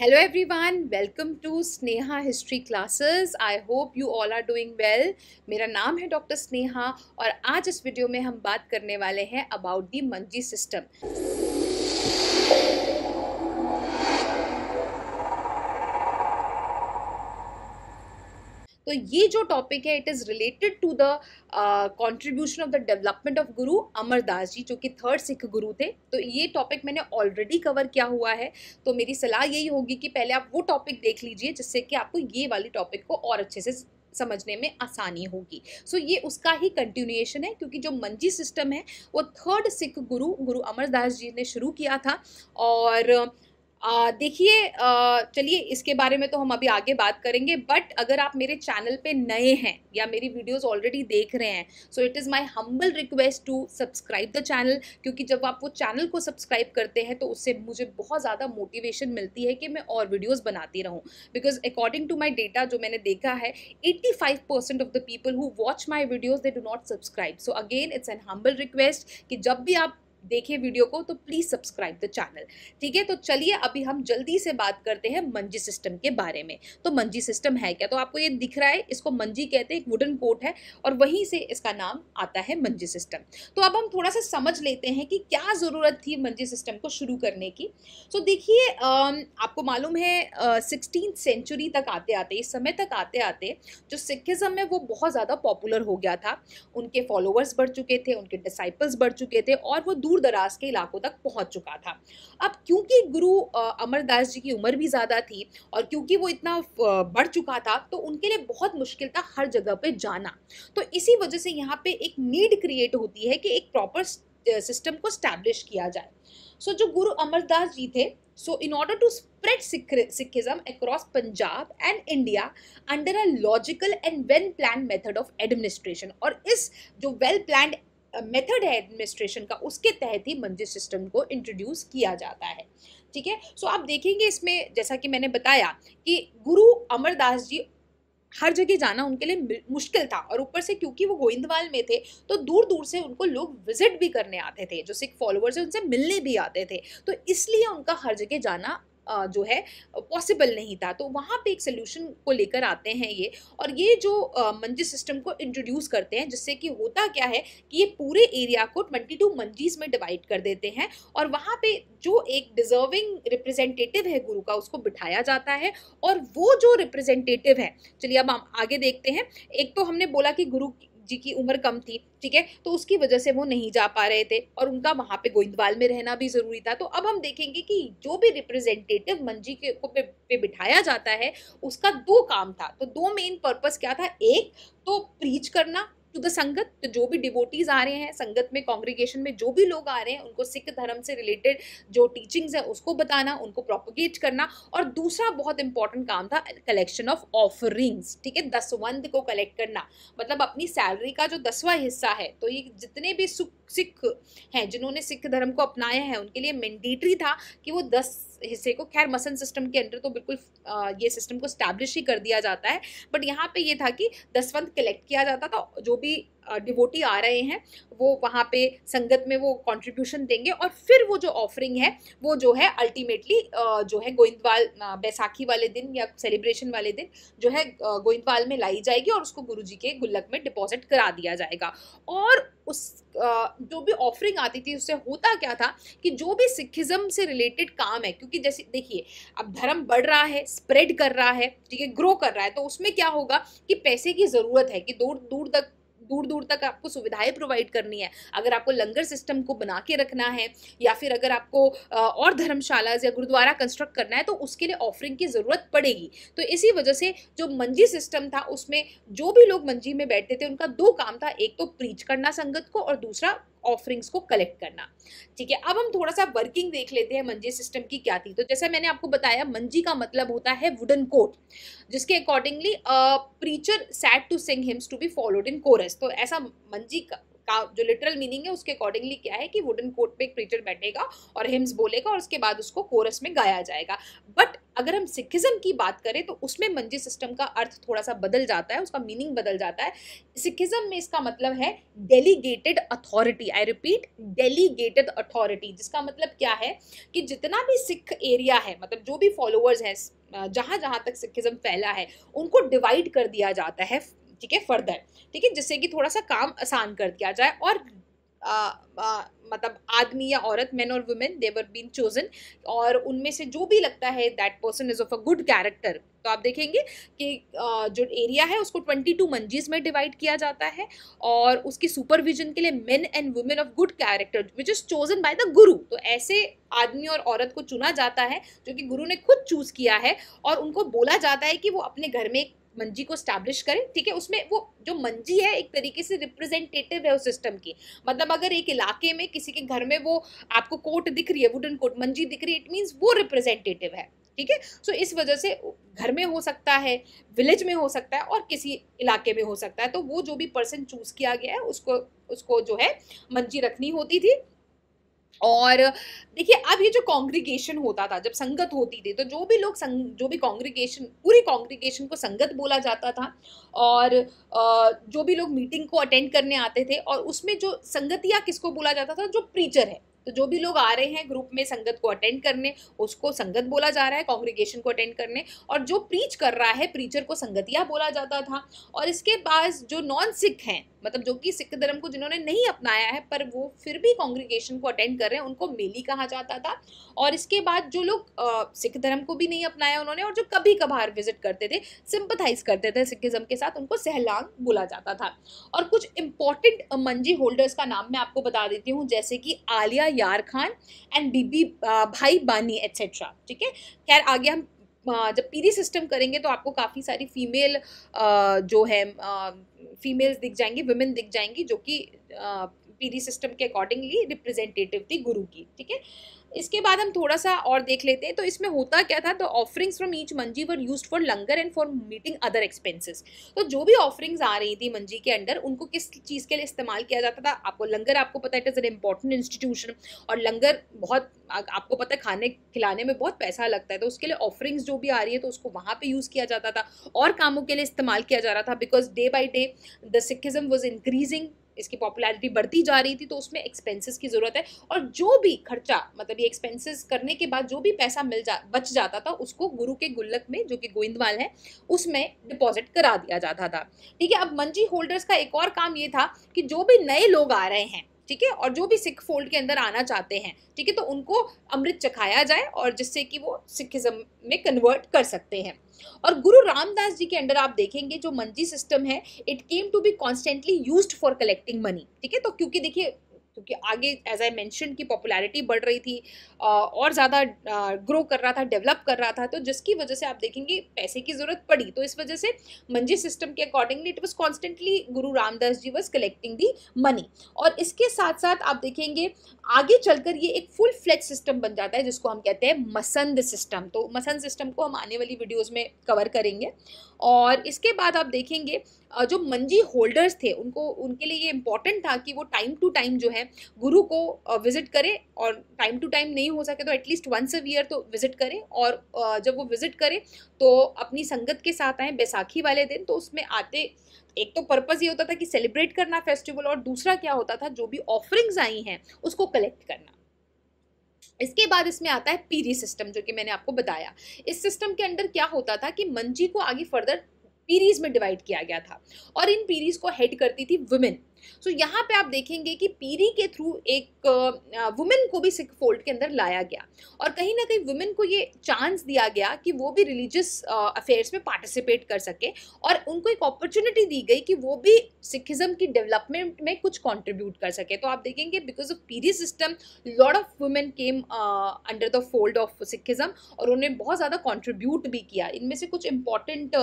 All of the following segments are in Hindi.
hello everyone welcome to Sneha history classes I hope you all are doing well मेरा नाम है डॉक्टर स्नेहा और आज इस वीडियो में हम बात करने वाले हैं अबाउट दी मंजी सिस्टम तो ये जो टॉपिक है it is related to the contribution of the development of Guru Amardas जी जो कि थर्ड सिख गुरु थे तो ये टॉपिक मैंने ऑलरेडी कवर किया हुआ है तो मेरी सलाह यही होगी कि पहले आप वो टॉपिक देख लीजिए जिससे कि आपको ये वाली टॉपिक को और अच्छे से समझने में आसानी होगी सो so, ये उसका ही कंटिन्यूएशन है क्योंकि जो मंजी सिस्टम है वो थर्ड सिख गुरु गुरु अमरदास जी ने शुरू किया था और देखिए चलिए इसके बारे में तो हम अभी आगे बात करेंगे बट अगर आप मेरे चैनल पे नए हैं या मेरी वीडियोस ऑलरेडी देख रहे हैं so it is my humble request to subscribe the channel क्योंकि जब आप वो चैनल को सब्सक्राइब करते हैं तो उससे मुझे बहुत ज़्यादा मोटिवेशन मिलती है कि मैं और वीडियोज़ बनाती रहूँ because according to my data जो मैंने देखा है eighty of the people who watch my videos they do not subscribe so again it's an humble request कि जब भी आप देखे वीडियो को तो प्लीज़ सब्सक्राइब द चैनल ठीक है तो चलिए अभी हम जल्दी से बात करते हैं मंजी सिस्टम के बारे में तो मंजी सिस्टम है क्या तो आपको ये दिख रहा है इसको मंजी कहते हैं एक वुडन कोट है और वहीं से इसका नाम आता है मंजी सिस्टम तो अब हम थोड़ा सा समझ लेते हैं कि क्या ज़रूरत थी मंजी सिस्टम को शुरू करने की तो देखिए आपको मालूम है सिक्सटीन सेंचुरी तक आते आते इस समय तक आते आते जो सिखिज़म है वो बहुत ज़्यादा पॉपुलर हो गया था उनके फॉलोअर्स बढ़ चुके थे उनके डिसाइपल्स बढ़ चुके थे और वो दूर दराज के इलाकों तक पहुंच चुका था अब क्योंकि गुरु अमरदास जी की उम्र भी ज़्यादा थी और क्योंकि वो इतना बढ़ चुका था तो उनके लिए बहुत मुश्किल था हर जगह पे जाना तो इसी वजह से यहाँ पे एक नीड क्रिएट होती है कि एक प्रॉपर सिस्टम को स्टैब्लिश किया जाए सो so, जो गुरु अमरदास जी थे so in order to spread Sikhism across Punjab and India under a logical and well plan method of administration और इस जो वेल प्लान मेथड है एडमिनिस्ट्रेशन का उसके तहत ही मंजिल सिस्टम को इंट्रोड्यूस किया जाता है ठीक है सो आप देखेंगे इसमें जैसा कि मैंने बताया कि गुरु अमरदास जी हर जगह जाना उनके लिए मुश्किल था और ऊपर से क्योंकि वो गोइंदवाल में थे तो दूर दूर से उनको लोग विजिट भी करने आते थे जो सिख फॉलोअर्स हैं उनसे मिलने भी आते थे तो इसलिए उनका हर जगह जाना जो है पॉसिबल नहीं था तो वहाँ पे एक सोल्यूशन को लेकर आते हैं ये और ये जो मंजी सिस्टम को इंट्रोड्यूस करते हैं जिससे कि होता क्या है कि ये पूरे एरिया को ट्वेंटी टू मंजीज में डिवाइड कर देते हैं और वहाँ पे जो एक डिजर्विंग रिप्रेजेंटेटिव है गुरु का उसको बिठाया जाता है और वो जो रिप्रेजेंटेटिव है चलिए अब हम आगे देखते हैं एक तो हमने बोला कि गुरु जी की उम्र कम थी ठीक है तो उसकी वजह से वो नहीं जा पा रहे थे और उनका वहाँ पे गोइंदवाल में रहना भी ज़रूरी था तो अब हम देखेंगे कि जो भी रिप्रेजेंटेटिव मंजी के को पे, पे बिठाया जाता है उसका दो काम था तो दो मेन पर्पस क्या था एक तो प्रीच करना टू द संगत तो जो भी डिवोटीज़ आ रहे हैं संगत में कॉन्ग्रीगेशन में जो भी लोग आ रहे हैं उनको सिख धर्म से रिलेटेड जो टीचिंग्स है उसको बताना उनको प्रोपोगेट करना और दूसरा बहुत इंपॉर्टेंट काम था कलेक्शन ऑफ ऑफरिंग्स ठीक है दसवंध को कलेक्ट करना मतलब अपनी सैलरी का जो दसवा हिस्सा है तो ये जितने भी सुख सिख हैं जिन्होंने सिख धर्म को अपनाया है उनके लिए मैंडेटरी था कि वो दस हिस्से को खैर मसन सिस्टम के अंडर तो बिल्कुल ये सिस्टम को स्टैब्लिश ही कर दिया जाता है बट यहाँ पे ये था कि दसवंत कलेक्ट किया जाता था जो भी डिवोटी आ रहे हैं वो वहाँ पे संगत में वो कंट्रीब्यूशन देंगे और फिर वो जो ऑफरिंग है वो जो है अल्टीमेटली जो है गोइंदवाल बैसाखी वाले दिन या सेलिब्रेशन वाले दिन जो है गोइंदवाल में लाई जाएगी और उसको गुरु जी के गुल्लक में डिपॉजिट करा दिया जाएगा और उस जो भी ऑफरिंग आती थी उससे होता क्या था कि जो भी सिखिज़्म से रिलेटेड काम है क्योंकि जैसे देखिए अब धर्म बढ़ रहा है स्प्रेड कर रहा है ठीक है ग्रो कर रहा है तो उसमें क्या होगा कि पैसे की ज़रूरत है कि दूर दूर तक दूर दूर तक आपको सुविधाएं प्रोवाइड करनी है अगर आपको लंगर सिस्टम को बना के रखना है या फिर अगर आपको और धर्मशाला या गुरुद्वारा कंस्ट्रक्ट करना है तो उसके लिए ऑफरिंग की ज़रूरत पड़ेगी तो इसी वजह से जो मंजी सिस्टम था उसमें जो भी लोग मंजी में बैठते थे उनका दो काम था एक तो प्रीच करना संगत को और दूसरा ऑफरिंग्स को कलेक्ट करना ठीक है अब हम थोड़ा सा वर्किंग देख लेते हैं मंजी सिस्टम की क्या थी तो जैसा मैंने आपको बताया मंजी का मतलब होता है वुडन कोट जिसके accordingly preacher said to sing hymns to be followed in chorus तो ऐसा मंजी का का जो लिटरल मीनिंग है उसके अकॉर्डिंगली क्या है कि वुडन कोट पे एक प्रीचर बैठेगा और हिम्स बोलेगा और उसके बाद उसको कोरस में गाया जाएगा बट अगर हम सिखिज्म की बात करें तो उसमें मंजी सिस्टम का अर्थ थोड़ा सा बदल जाता है उसका मीनिंग बदल जाता है सिखिज्म में इसका मतलब है delegated authority I repeat delegated authority जिसका मतलब क्या है कि जितना भी सिख एरिया है मतलब जो भी फॉलोअर्स हैं जहाँ जहाँ तक सिखिज्म फैला है उनको डिवाइड कर दिया जाता है ठीक है फर्दर ठीक है जिससे कि थोड़ा सा काम आसान कर दिया जाए और आ, आ, मतलब आदमी या औरत मैन और वुमेन देवर बीन चोजन और उनमें से जो भी लगता है that person is of a good character तो आप देखेंगे कि आ, जो एरिया है उसको ट्वेंटी टू मंजीज में डिवाइड किया जाता है और उसकी सुपरविजन के लिए men and women of good character which is chosen by the Guru तो ऐसे आदमी और औरत को चुना जाता है जो कि गुरु ने खुद चूज़ किया है और उनको बोला जाता है कि वो अपने घर में मंजी को स्टैब्लिश करें ठीक है उसमें वो जो मंजी है एक तरीके से रिप्रेजेंटेटिव है उस सिस्टम की मतलब अगर एक इलाके में किसी के घर में वो आपको कोट दिख रही है वुडन कोट मंजी दिख रही है इट मीन्स वो रिप्रेजेंटेटिव है ठीक है सो इस वजह से घर में हो सकता है विलेज में हो सकता है और किसी इलाके में हो सकता है तो वो जो भी पर्सन चूज़ किया गया है उसको उसको जो है मंजी रखनी होती थी और देखिए अब ये जो कॉन्ग्रीगेशन होता था जब संगत होती थी तो जो भी लोग संग जो भी कॉन्ग्रीगेशन पूरी कॉन्ग्रीगेशन को संगत बोला जाता था और जो भी लोग मीटिंग को अटेंड करने आते थे और उसमें जो संगतिया किसको बोला जाता था जो प्रीचर है तो जो भी लोग आ रहे हैं ग्रुप में संगत को अटेंड करने उसको संगत बोला जा रहा है कॉन्ग्रीगेशन को अटेंड करने और जो प्रीच कर रहा है प्रीचर को संगतिया बोला जाता था और इसके पास जो नॉन सिख हैं मतलब जो कि सिख धर्म को जिन्होंने नहीं अपनाया है पर वो फिर भी कॉन्ग्रीगेशन को अटेंड कर रहे हैं उनको मेली कहा जाता था और इसके बाद जो लोग सिख धर्म को भी नहीं अपनाया उन्होंने और जो कभी कभार विजिट करते थे सिंपथाइज करते थे सिखिज्म के साथ उनको सहलांग बोला जाता था और कुछ इंपॉर्टेंट मंजी होल्डर्स का नाम मैं आपको बता देती हूँ जैसे कि आलिया यार खान एंड बीबी भाई बानी एट्सेट्रा ठीक है खैर आगे हम जब पीरी सिस्टम करेंगे तो आपको काफ़ी सारी फीमेल जो है फीमेल्स दिख जाएंगी वुमेन दिख जाएंगी जो कि पीरी सिस्टम के अकॉर्डिंगली रिप्रेजेंटेटिव थी गुरु की ठीक है इसके बाद हम थोड़ा सा और देख लेते हैं तो इसमें होता क्या था the offerings from each manji were use for langar and for meeting other expenses तो जो भी ऑफरिंग्स आ रही थी मंजी के अंडर उनको किस चीज़ के लिए इस्तेमाल किया जाता था आपको लंगर आपको पता है it is an important institution और लंगर बहुत आपको पता है खाने खिलाने में बहुत पैसा लगता है तो उसके लिए ऑफरिंग्स जो भी आ रही है तो उसको वहाँ पर यूज़ किया जाता था और कामों के लिए इस्तेमाल किया जा रहा था because day by day the Sikhism was increasing इसकी पॉपुलैरिटी बढ़ती जा रही थी तो उसमें एक्सपेंसेस की ज़रूरत है और जो भी खर्चा मतलब ये एक्सपेंसेस करने के बाद जो भी पैसा मिल जा बच जाता था उसको गुरु के गुल्लक में जो कि गोइंदवाल है उसमें डिपॉजिट करा दिया जाता था ठीक है अब मंजी होल्डर्स का एक और काम ये था कि जो भी नए लोग आ रहे हैं ठीक है और जो भी सिख फोल्ड के अंदर आना चाहते हैं ठीक है तो उनको अमृत चखाया जाए और जिससे कि वो सिखिज्म में कन्वर्ट कर सकते हैं और गुरु रामदास जी के अंडर आप देखेंगे जो मंजी सिस्टम है it came to be constantly use for collecting money ठीक है तो क्योंकि देखिए क्योंकि आगे एज आई मैंशन की पॉपुलैरिटी बढ़ रही थी और ज़्यादा ग्रो कर रहा था डेवलप कर रहा था तो जिसकी वजह से आप देखेंगे पैसे की ज़रूरत पड़ी तो इस वजह से मंजी सिस्टम के accordingly it was constantly Guru Ramdas ji was collecting the money और इसके साथ साथ आप देखेंगे आगे चलकर ये एक फुल फ्लैच सिस्टम बन जाता है जिसको हम कहते हैं मसंद सिस्टम तो मसंद सिस्टम को हम आने वाली वीडियोज़ में कवर करेंगे और इसके बाद आप देखेंगे जो मंजी होल्डर्स थे उनको उनके लिए ये इंपॉर्टेंट था कि वो टाइम टू टाइम जो है गुरु को विजिट करें और टाइम टू टाइम नहीं हो सके तो एटलीस्ट वंस अ ईयर तो विजिट करें और जब वो विजिट करें तो अपनी संगत के साथ आए बैसाखी वाले दिन तो उसमें आते एक तो पर्पज़ ये होता था कि सेलिब्रेट करना फेस्टिवल और दूसरा क्या होता था जो भी ऑफरिंग्स आई हैं उसको कलेक्ट करना इसके बाद इसमें आता है पीरी सिस्टम जो कि मैंने आपको बताया इस सिस्टम के अंदर क्या होता था कि मंजी को आगे फर्दर पीरीज में डिवाइड किया गया था और इन पीरीज को हेड करती थी वुमेन सो so, यहाँ पे आप देखेंगे कि पीरी के थ्रू एक वुमेन को भी सिख फोल्ड के अंदर लाया गया और कहीं ना कहीं वुमेन को ये चांस दिया गया कि वो भी रिलीजियस अफेयर्स में पार्टिसिपेट कर सके और उनको एक अपॉर्चुनिटी दी गई कि वो भी सिखिज़म की डेवलपमेंट में कुछ कॉन्ट्रीब्यूट कर सके तो आप देखेंगे because of Piri system lot of women came under the fold of Sikhism और उन्हें बहुत ज़्यादा कॉन्ट्रीब्यूट भी किया इनमें से कुछ इंपॉर्टेंट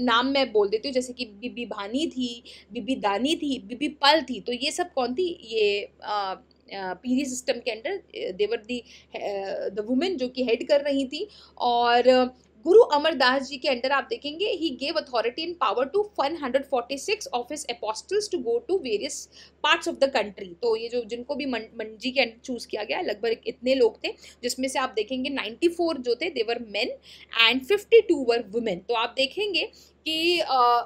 नाम मैं बोल देती हूँ जैसे कि बीबी भानी थी बीबी दानी थी बीबी भी पल थी तो ये सब कौन थी ये पीरी सिस्टम के under there were the the women जो कि हेड कर रही थी और गुरु अमरदास जी के अंडर आप देखेंगे he gave authority in power to 146 of his apostles to go to various parts of the country तो ये जो जिनको भी मन, मंजी के अंडर चूज़ किया गया लगभग इतने लोग थे जिसमें से आप देखेंगे नाइन्टी फोर जो थे there were men and fifty two were women तो आप देखेंगे कि uh,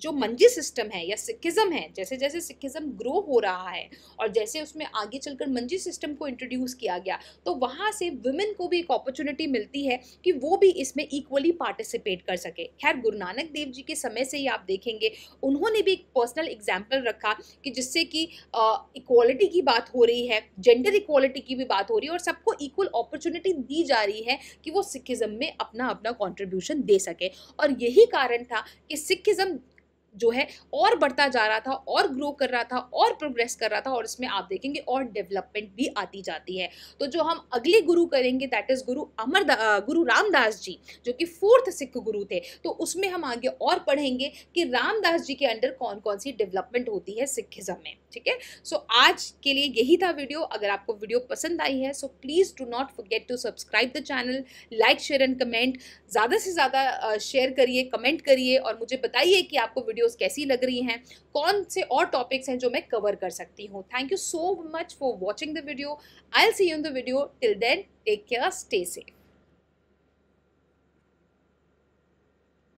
जो मंजी सिस्टम है या सिखिज़म है जैसे जैसे सिखिज़म ग्रो हो रहा है और जैसे उसमें आगे चलकर मंजी सिस्टम को इंट्रोड्यूस किया गया तो वहाँ से वुमेन को भी एक अपॉर्चुनिटी मिलती है कि वो भी इसमें इक्वली पार्टिसिपेट कर सके खैर गुरु नानक देव जी के समय से ही आप देखेंगे उन्होंने भी एक पर्सनल एग्जाम्पल रखा कि जिससे कि इक्वालिटी की बात हो रही है जेंडर इक्वालिटी की भी बात हो रही है और सबको इक्वल अपॉर्चुनिटी दी जा रही है कि वो सिखिज़म में अपना अपना कॉन्ट्रीब्यूशन दे सके और यही कारण था कि सिखिज़म जो है और बढ़ता जा रहा था और ग्रो कर रहा था और प्रोग्रेस कर रहा था और इसमें आप देखेंगे और डेवलपमेंट भी आती जाती है तो जो हम अगले गुरु करेंगे दैट इज़ गुरु अमर गुरु रामदास जी जो कि फोर्थ सिख गुरु थे तो उसमें हम आगे और पढ़ेंगे कि रामदास जी के अंडर कौन कौन सी डेवलपमेंट होती है सिखिज़्म में ठीक है सो आज के लिए यही था वीडियो अगर आपको वीडियो पसंद आई है so please do not forget to subscribe the channel like share and comment ज़्यादा से ज़्यादा शेयर करिए कमेंट करिए और मुझे बताइए कि आपको वीडियोस कैसी लग रही हैं कौन से और टॉपिक्स हैं जो मैं कवर कर सकती हूँ thank you so much for watching the video I'll see you in the video till then take care stay safe